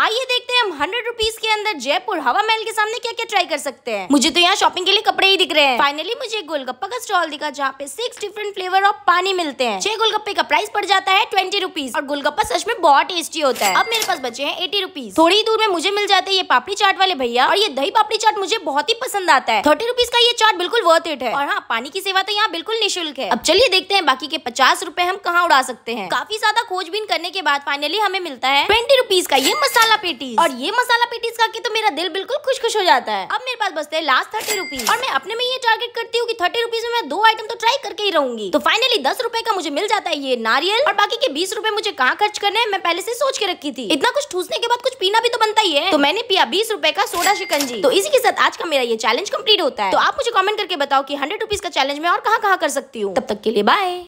आइए देखते हैं हम हंड्रेड रुपीज के अंदर जयपुर हवा महल के सामने क्या क्या ट्राई कर सकते हैं मुझे तो यहाँ शॉपिंग के लिए कपड़े ही दिख रहे हैं फाइनली मुझे गोलगप्पा का स्टॉल दिखा जहाँ पे सिक्स डिफरेंट फ्लेवर ऑफ पानी मिलते हैं छह गोलगप्पे का प्राइस पड़ जाता है ट्वेंटी रुपीज और गोलगप्पा सच में बहुत टेस्टी होता है अब मेरे पास बचे हैं एटी रुपीज थोड़ी दूर में मुझे मिल जाते हैं ये पापड़ी चाट वाले भैया और ये दही पापड़ी चाट मुझे बहुत ही पसंद आता है थर्टी रुपीज का ये चाट बिल्कुल वर्थ इट है और हाँ पानी की सेवा तो यहाँ बिल्कुल निःशुल्क है अब चलिए देखते हैं बाकी के पचास रूपए हम कहाँ उड़ा सकते हैं काफी ज्यादा खोजबीन करने के बाद फाइनली हमें मिलता है ट्वेंटी रुपीज का ये मसाला मसाला पेटी और ये मसाला पेटीज खा के तो मेरा दिल बिल्कुल खुश खुश हो जाता है अब मेरे पास बचते हैं लास्ट थर्टी रुपीज और मैं अपने में ये टारगेट करती हूँ की थर्टी रुपीज में मैं दो आइटम तो ट्राई करके ही रहूंगी तो फाइनली दस रुपए का मुझे मिल जाता है ये नारियल और बाकी के बीस रुपए मुझे कहाँ खर्च करने मैं पहले से सोच के रखी थी इतना कुछ ठूसने के बाद कुछ पीना भी तो बनता ही है तो मैंने पिया बीस रुपए का सोडा शिकंजी तो इसी के साथ आज का मेरा ये चैलेंज कम्प्लीट होता है तो आप मुझे कमेंट करके बताओ की हंड्रेड रुपीज का चैलेंज मैं और कहाँ कहाँ कर सकती हूँ तब तक के लिए बाय